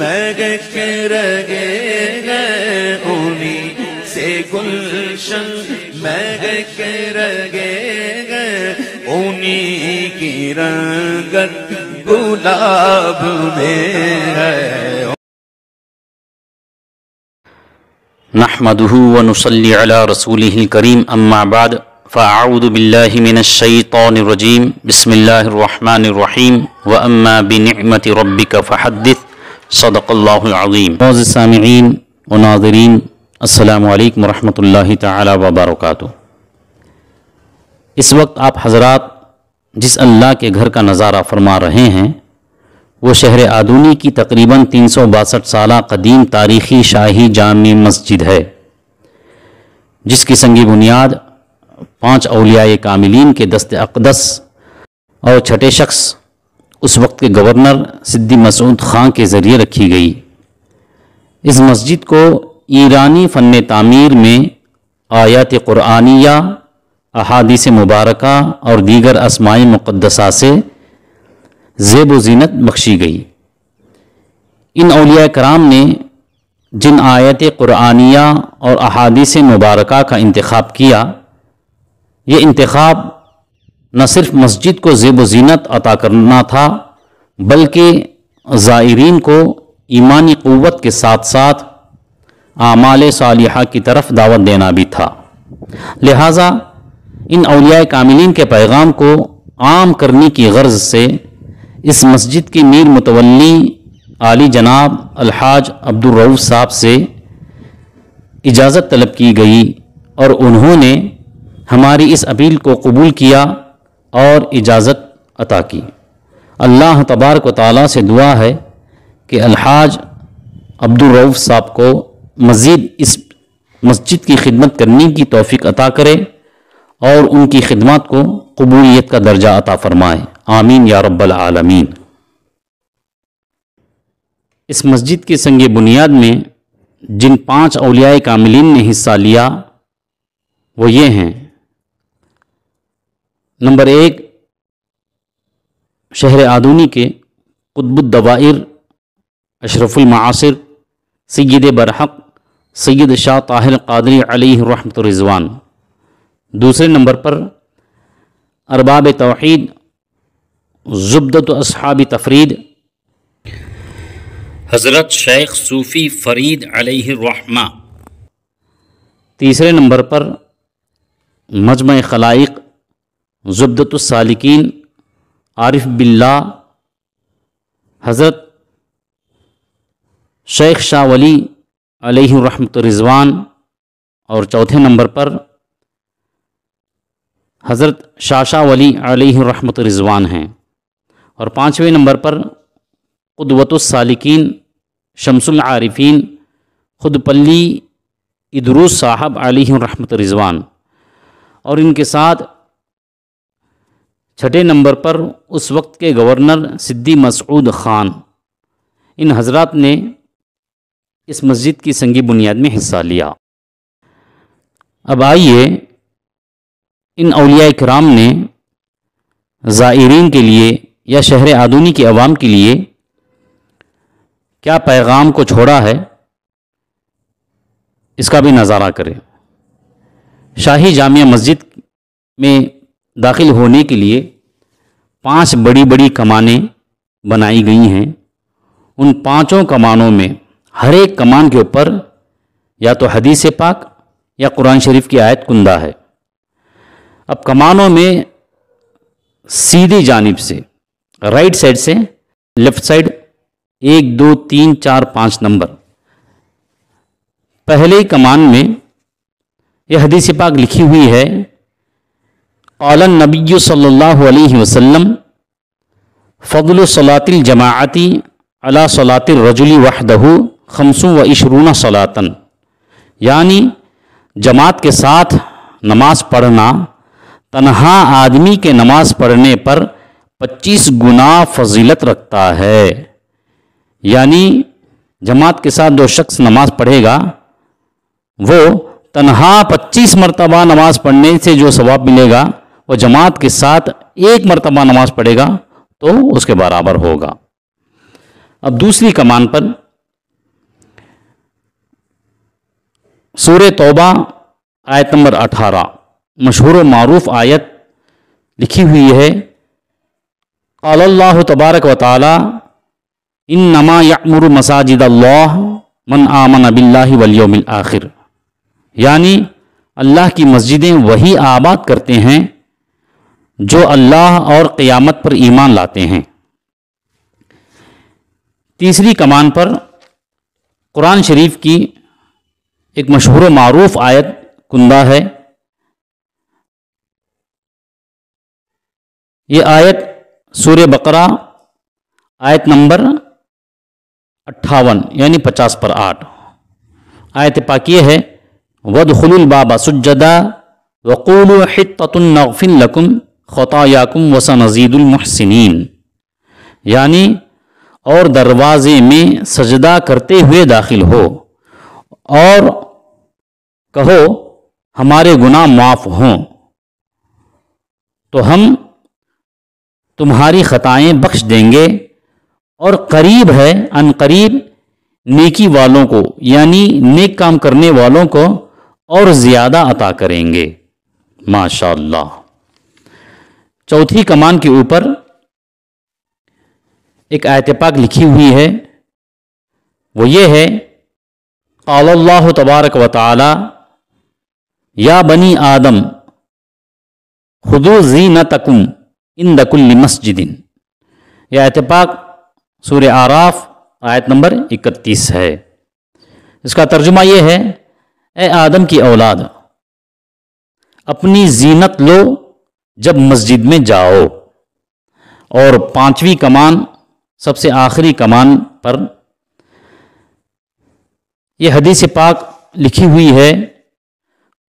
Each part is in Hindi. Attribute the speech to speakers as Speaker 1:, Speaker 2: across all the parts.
Speaker 1: महक रगे उन्हीं से गुलशन महक रगे उन्हीं की रंगत गुलाब में है नहमदहू वनसली अला रसूल करीम अम्माबाद फ़ाऊद बिल्लामिनशैतरजीम बसमिल्लर रहीम व अम्मा बिनमत रबिक फ़हदित सदक़ल्लाम सामीन नाजरीन अल्लाम वरहमल तबरक इस वक्त आप हजरात जिस अल्लाह के घर का नज़ारा फरमा रहे हैं वो शहर आदूनी की तकरीबन तीन सौ बासठ साल कदीम तारीख़ी शाही जामी मस्जिद है जिसकी संगी बुनियाद पाँच अलिया कामिलीन के दस्त अकदस और छठे शख्स उस वक्त के गवर्नर सिद्दी मसूद खां के ज़रिए रखी गई इस मस्जिद को ईरानी फ़न तामीर में आयात क़ुरानिया अहादीस मुबारक और दीगर आसमाई मुक़दसा से जेब जीनत बख्शी गई इन अलिया कराम ने जिन आयत क़ुरानिया और अहादीस मुबारक का इंतखब किया ये इंतखब न सिर्फ मस्जिद को जेब जीनत अता करना था बल्कि ज़ायरीन को ईमानी क़वत के साथ साथ आमाल सालिहा की तरफ दावत देना भी था लिहाजा इन अलिया कामिलीन के पैगाम को आम करने की गर्ज से इस मस्जिद की मीर मुतवली आली जनाब अलहाज अब्दुलरऊ साहब से इजाज़त तलब की गई और उन्होंने हमारी इस अपील को कबूल किया और इजाज़त अता की अल्लाह तबारक ताली से दुआ है कि अलहाज अब्दुलरऊफ़ साहब को मज़ीद इस मस्जिद की खिदमत करने की तोफ़ी अता करे और उनकी खिदमत को कबूलीत का दर्जा अता फ़रमाए आमीन या रब्बल आलमीन इस मस्जिद के संग बुनियाद में जिन पांच अलियाए कामिलीन ने हिस्सा लिया वो ये हैं नंबर एक शहर आदूनी के कुतबुद्दवाइर अशरफुलमासर सैद बरहक सैद शाह ताहिर कादरी अली रहमत रिजवान दूसरे नंबर पर अरबाब तोहद जबदत असहाब तफरीद हज़रत शेख सूफ़ी फ़रीद रहमा तीसरे नंबर पर मजम खलाइक जबदतसालिकीन आरिफ बिल्ला हज़रत शेख शाह वली अलहमत रिजवान और चौथे नंबर पर हज़रत शाह शाह वली अलहमत रिजवान हैं और पाँचवें नंबर पर क़ुदवतसालिकीन शमसुल आरिफीन खुदपल्ली इदरूस साहब अलहमत रिजवान और इनके साथ छठे नंबर पर उस वक्त के गवर्नर सिद्दी मसूद ख़ान इन हजरत ने इस मस्जिद की संगी बुनियाद में हिस्सा लिया अब आइए इन अलिया कराम ने ज़ायरीन के लिए या शहर आदूनी के आवाम के लिए क्या पैगाम को छोड़ा है इसका भी नज़ारा करें शाही जामिया मस्जिद में दाखिल होने के लिए पांच बड़ी बड़ी कमानें बनाई गई हैं उन पांचों कमानों में हर एक कमान के ऊपर या तो हदीस पाक या कुरान शरीफ की आयत कुंदा है अब कमानों में सीधी जानब से राइट साइड से लेफ्ट साइड एक दो तीन चार पाँच नंबर पहले कमान में यह हदीस पाक लिखी हुई है अलन नबी सल्लल्लाहु अलैहि वसल्लम फ़ल सलातिल जमाअती अला सलातिल रजुली वहदहू खमसु व इशरून सलातन यानी जमात के साथ नमाज पढ़ना तनहा आदमी के नमाज पढ़ने पर पच्चीस गुना फजीलत रखता है यानी जमात के साथ जो शख्स नमाज पढ़ेगा वो तनहा पच्चीस मरतबा नमाज पढ़ने से जो सवाब मिलेगा वह जमात के साथ एक मरतबा नमाज पढ़ेगा तो उसके बराबर होगा अब दूसरी कमान पर सूर्य तोबा आयत नंबर अठारह मशहूर मरूफ आयत लिखी हुई है अल्लाह तबारक व ताली इन नमा यमर मसाजिद अल्लाह मन आमन अबिल्ला वलियोमिल आखिर यानी अल्लाह की मस्जिदें वही आबाद करते हैं जो अल्लाह और क़यामत पर ईमान लाते हैं तीसरी कमान पर कुरान शरीफ की एक मशहूर मरूफ आयत कुंदा है ये आयत सूर्य बकरा आयत नंबर अट्ठावन यानी पचास पर आठ आयत पाकि है वद ख़ुल बाबा सुजदा वक़ूल हितन लकुम ख़तायाकुम नज़ीदुलमहसिन यानी और दरवाज़े में सजदा करते हुए दाखिल हो और कहो हमारे गुनाह माफ़ हों तो हम तुम्हारी ख़ताएँ बख्श देंगे और करीब है अन करीब नेकी वालों को यानी नेक काम करने वालों को और ज़्यादा अता करेंगे माशा चौथी कमान के ऊपर एक आयतपाक लिखी हुई है वो ये है अल्लाह तबारक व ताली या बनी आदम खुदो जी न तकुम इन दकुल्ली मस्जिदिन यह आयतपाक सूर्य आराफ आयत नंबर इकतीस है इसका तर्जुमा यह है ए आदम की औलाद अपनी जीनत लो जब मस्जिद में जाओ और पांचवी कमान सबसे आखिरी कमान पर यह हदीस पाक लिखी हुई है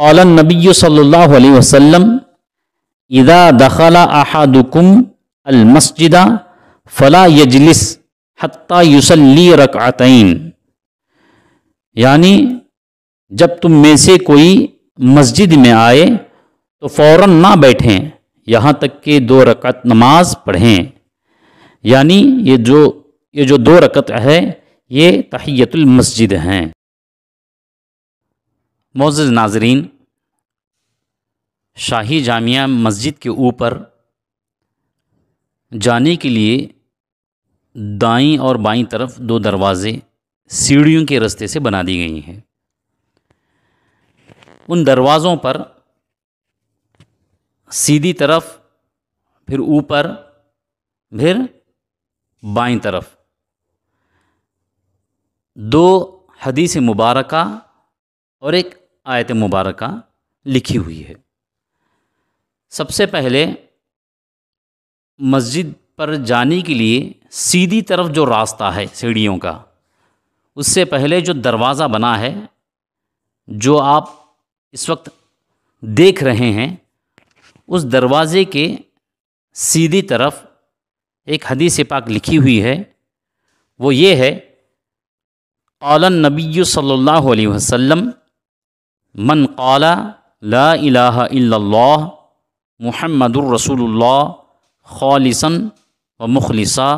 Speaker 1: कौलन नबी सल्लल्लाहु अलैहि वसल्लम इदा दखला अहादुकुम अल मस्जिदा फला यजलिस हत्ता युसल्ली रकअतैन यानी जब तुम में से कोई मस्जिद में आए तो फ़ौर ना बैठें यहाँ तक कि दो रकत नमाज पढ़ें यानी ये जो ये जो दो रकत है ये तहयतुल मस्जिद हैं मोज़ नाजरीन शाही जामिया मस्जिद के ऊपर जाने के लिए दाई और बाई तरफ दो दरवाज़े सीढ़ियों के रास्ते से बना दी गई हैं उन दरवाज़ों पर सीधी तरफ फिर ऊपर फिर बाई तरफ दो हदीस मुबारक और एक आयत मुबारक लिखी हुई है सबसे पहले मस्जिद पर जाने के लिए सीधी तरफ जो रास्ता है सीढ़ियों का उससे पहले जो दरवाज़ा बना है जो आप इस वक्त देख रहे हैं उस दरवाज़े के सीधी तरफ एक हदीस पाक लिखी हुई है वो ये है अला नबी सल्लल्लाहु अलैहि वसल्लम मन कौला ला इलाहा इल्लल्लाह मुहम्मदुर रसूलुल्लाह खालिसन व मुखलिसा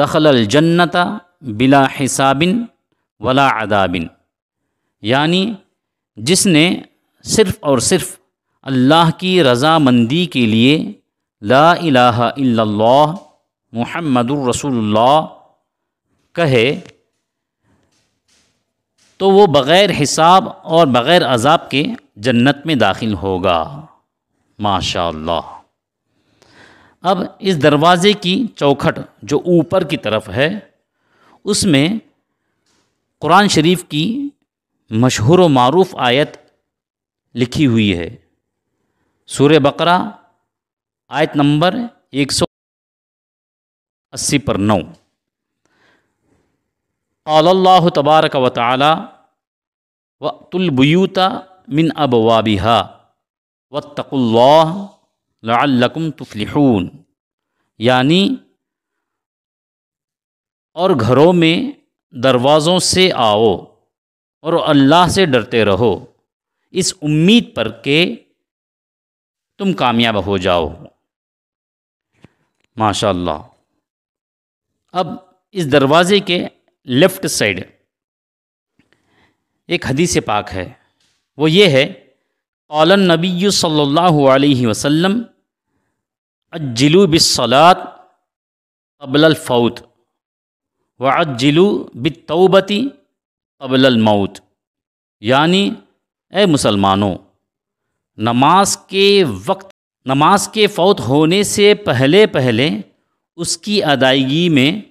Speaker 1: दखल जन्नत बिला हिसाबिन वला अदाबिन यानी जिसने सिर्फ़ और सिर्फ़ अल्लाह की रजामंदी के लिए ला इलाहा इल्लल्लाह मुहम्मदुर रसूलुल्लाह कहे तो वो बग़ैर हिसाब और बग़ैर अजाब के जन्नत में दाखिल होगा माशा अब इस दरवाज़े की चौखट जो ऊपर की तरफ है उसमें कुरान शरीफ की मशहूर व मरूफ़ आयत लिखी हुई है सूर्य बकरा आयत नंबर एक सौ अस्सी पर नौ अल्लाह तबारक व ताली मिन अब वाबिहा वतकुल्लाकुम तुफलिहून यानी और घरों में दरवाज़ों से आओ और अल्लाह से डरते रहो इस उम्मीद पर के तुम कामयाब हो जाओ माशाल्लाह अब इस दरवाज़े के लेफ़्ट साइड एक हदीस पाक है वो ये है कौलन नबी सल्लल्लाहु अलैहि वसल्लम अज्जिलू बिसलात फौत व अज्जिलू बितौबती मौत यानी ए मुसलमानों नमाज के वक्त नमाज के फौत होने से पहले पहले उसकी अदायगी में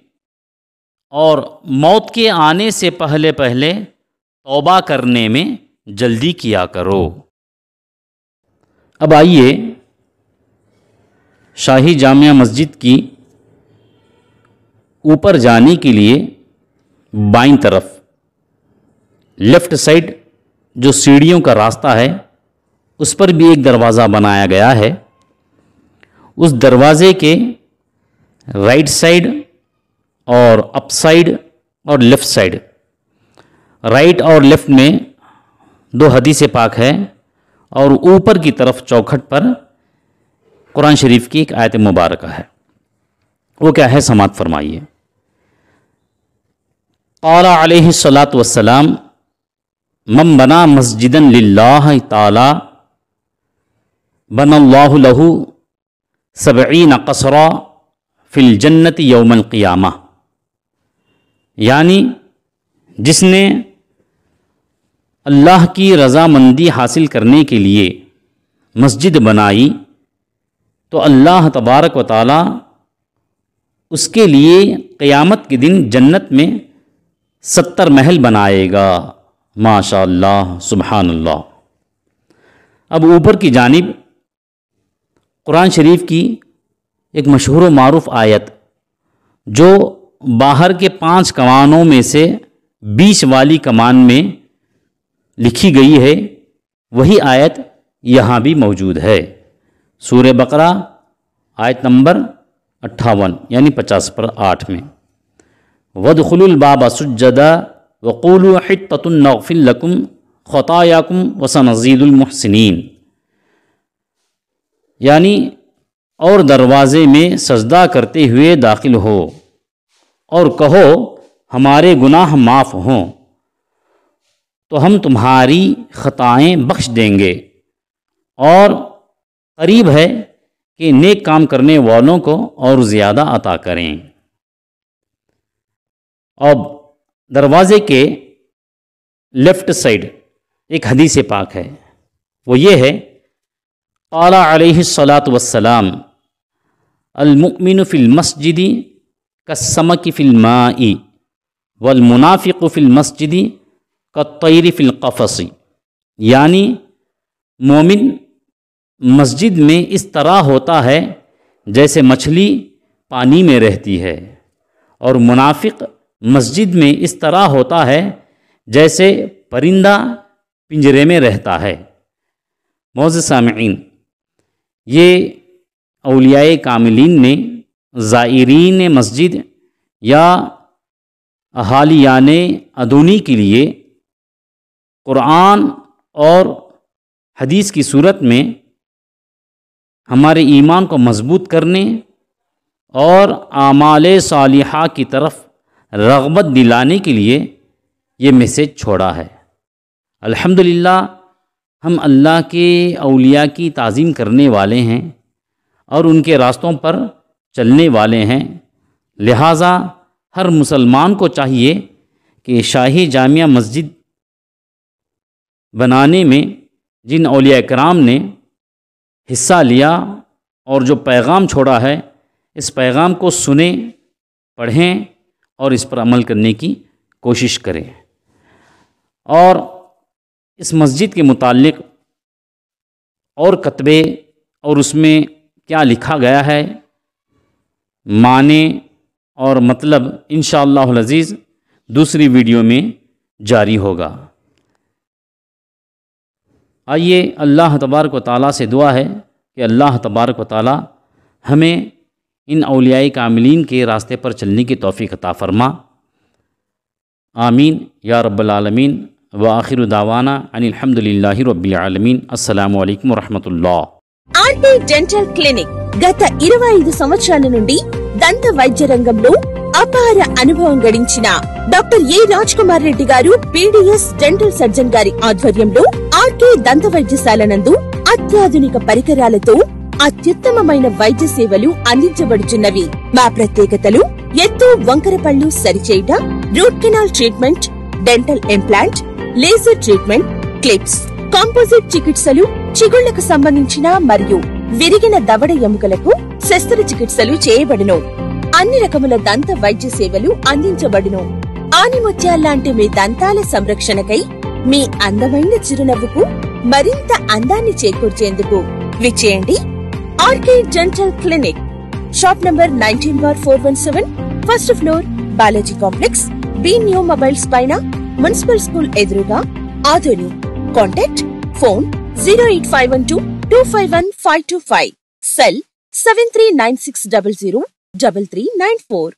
Speaker 1: और मौत के आने से पहले पहले तौबा करने में जल्दी किया करो अब आइए शाही जामिया मस्जिद की ऊपर जाने के लिए बाईं तरफ लेफ़्ट साइड जो सीढ़ियों का रास्ता है उस पर भी एक दरवाज़ा बनाया गया है उस दरवाज़े के राइट साइड और अप साइड और लेफ़्ट साइड राइट और लेफ़्ट में दो हदीस पाक है और ऊपर की तरफ चौखट पर कुरान शरीफ की एक आयत मुबारक है वो क्या है समात फरमाइए कला सलात वसलाम मम बना मस्जिदन लाला बनल्लाहू सबईन कसरा फिल जन्नत यौमल क़ियामा यानी जिसने अल्लाह की रजामंदी हासिल करने के लिए मस्जिद बनाई तो अल्लाह तबारक व ताली उसके लिए क़यामत के दिन जन्नत में सत्तर महल बनाएगा माशा सुबहानल्ला अब ऊपर की जानब कुरान शरीफ की एक मशहूर मरूफ आयत जो बाहर के पांच कमानों में से बीच वाली कमान में लिखी गई है वही आयत यहाँ भी मौजूद है सूर्य बकरा आयत नंबर अट्ठावन यानी पचास पर आठ में वद वदखलबाबा सुजदा वक़ुल ततुलनफ़िलकुम ख़तायाकुम वसन अजीदुलमहसिन यानी और दरवाज़े में सजदा करते हुए दाखिल हो और कहो हमारे गुनाह माफ़ हों तो हम तुम्हारी ख़ताएँ बख्श देंगे और करीब है कि नेक काम करने वालों को और ज़्यादा अता करें अब दरवाज़े के लेफ़्ट साइड एक हदीस पाक है वो ये है कला वसलाम अलमुमिन फ़िलमसजिदी कसमक फ़िल्माई वलमुनाफ़िक फ़िलमसजिदी कतरी फ़िलकफ़सी यानी मोमिन मस्जिद में इस तरह होता है जैसे मछली पानी में रहती है और मुनाफिक मस्जिद में इस तरह होता है जैसे परिंदा पिंजरे में रहता है मौज सामीन ये अलियाए कामिलीन ने ज़ायरीन मस्जिद या हालियान अदूनी के लिए क़ुरान और हदीस की सूरत में हमारे ईमान को मजबूत करने और आमाल सालिहा की तरफ रगबत दिलाने के लिए ये मैसेज छोड़ा है अल्हम्दुलिल्लाह हम अल्लाह के अलिया की तज़ीम करने वाले हैं और उनके रास्तों पर चलने वाले हैं लिहाजा हर मुसलमान को चाहिए कि शाही जामिया मस्जिद बनाने में जिन अलिया कराम ने हिस्सा लिया और जो पैगाम छोड़ा है इस पैगाम को सुने पढ़ें और इस पर अमल करने की कोशिश करें और इस मस्जिद के मुतालिक और कतबे और उसमें क्या लिखा गया है माने और मतलब इन शज़ीज़ दूसरी वीडियो में जारी होगा आइए अल्लाह तबारक ताली से दुआ है कि अल्लाह तबारक ताली हमें इन अलियाई कामिलीन के रास्ते पर चलने की तोफ़ी अता फ़रमा आमीन या रब्बल आलमीन వాఖిరు దావానా అని అల్హమ్దుల్లాహి రబ్బిల్ ఆలమీన్ అస్సలాము అయికం వరహమతుల్లా
Speaker 2: ఆర్టి డెంటల్ క్లినిక్ గత ఇరవై ఐదు సంవత్సరాల నుండి దంత వైద్య రంగంలో అపార అనుభవం గడించిన డాక్టర్ ఏ రాజ్ కుమార్ రెడ్డి గారు పీడిఎస్ డెంటల్ సర్జన్ గారి ఆధ్వర్యంలో ఆర్కే దంత వైద్యశాల నందు అత్యాధునిక పరికరాలతో అత్యుత్తమమైన వైద్య సేవలు అందించబడుచున్నవి మా ప్రత్యేకతలు ఎత్తు వంకరపళ్ళు సరిచేయట root canal treatment dental implant laser treatment clips composite చికిత్సలు చిగుళ్లకు సంబంధించిన మరియు విరిగిన దవడ ఎముకలకు శస్త్రచికిత్సలు చేయబడును అన్ని రకముల దంత వైద్య సేవలు అందించబడును ఆనిముత్యాల్లాంటి మీ దంతాల సంరక్షణకై మీ అందమైన చిరునవ్వుకు మరింత అందాన్ని చేకూర్చేందుకు విచ్చేయండి RK dental clinic shop number nineteen bar four one seven first floor Balaji complex B new mobiles పైన మున్సిపల్ స్కూల్ ఎదురుగా ఆధును contact phone zero eight five one two two five one five two five cell seven three nine six double zero double three nine four